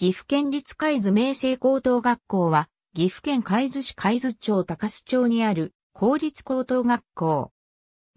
岐阜県立海津明星高等学校は、岐阜県海津市海津町高須町にある公立高等学校。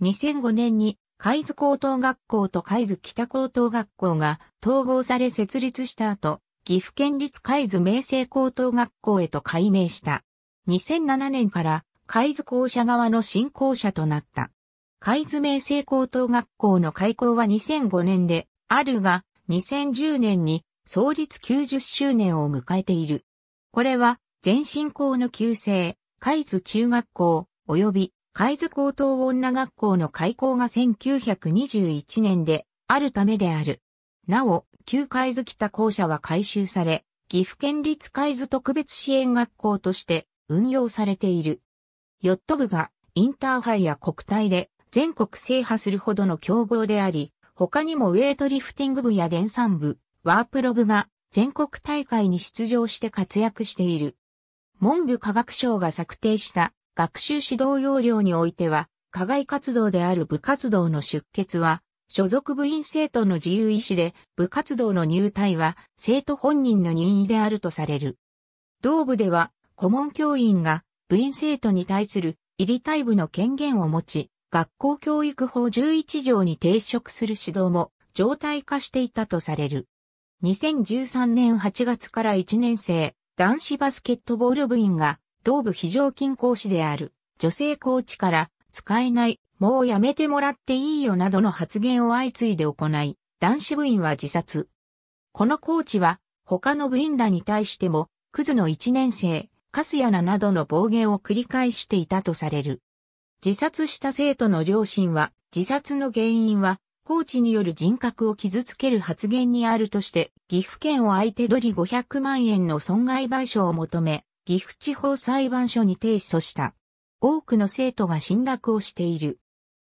2005年に海津高等学校と海津北高等学校が統合され設立した後、岐阜県立海津明星高等学校へと改名した。2007年から海津校舎側の新校舎となった。海津明星高等学校の開校は2005年で、あるが、2010年に創立90周年を迎えている。これは、全新校の旧制、海津中学校、及び海津高等女学校の開校が1921年であるためである。なお、旧海津北校舎は改修され、岐阜県立海津特別支援学校として運用されている。ヨット部がインターハイや国体で全国制覇するほどの強豪であり、他にもウェイトリフティング部や電産部、ワープロ部が全国大会に出場して活躍している。文部科学省が策定した学習指導要領においては、課外活動である部活動の出欠は、所属部員生徒の自由意志で、部活動の入隊は生徒本人の任意であるとされる。同部では、顧問教員が部員生徒に対する入り隊部の権限を持ち、学校教育法11条に抵触する指導も常態化していたとされる。2013年8月から1年生、男子バスケットボール部員が、同部非常勤講師である、女性コーチから、使えない、もうやめてもらっていいよなどの発言を相次いで行い、男子部員は自殺。このコーチは、他の部員らに対しても、クズの1年生、カスヤナなどの暴言を繰り返していたとされる。自殺した生徒の両親は、自殺の原因は、コーチによる人格を傷つける発言にあるとして、岐阜県を相手取り500万円の損害賠償を求め、岐阜地方裁判所に提訴した。多くの生徒が進学をしている。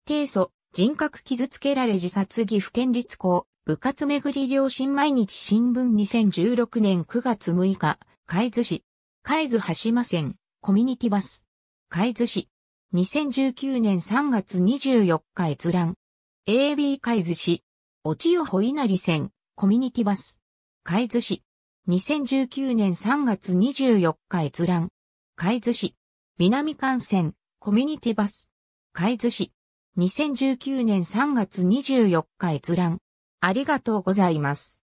提訴、人格傷つけられ自殺岐阜県立校、部活巡り両親毎日新聞2016年9月6日、海津市、海津橋間線、コミュニティバス、海津市、2019年3月24日閲覧。AB 海津市、およほい稲荷線、コミュニティバス。海津市、2019年3月24日閲覧。海津市、南幹線、コミュニティバス。海津市、2019年3月24日閲覧。ありがとうございます。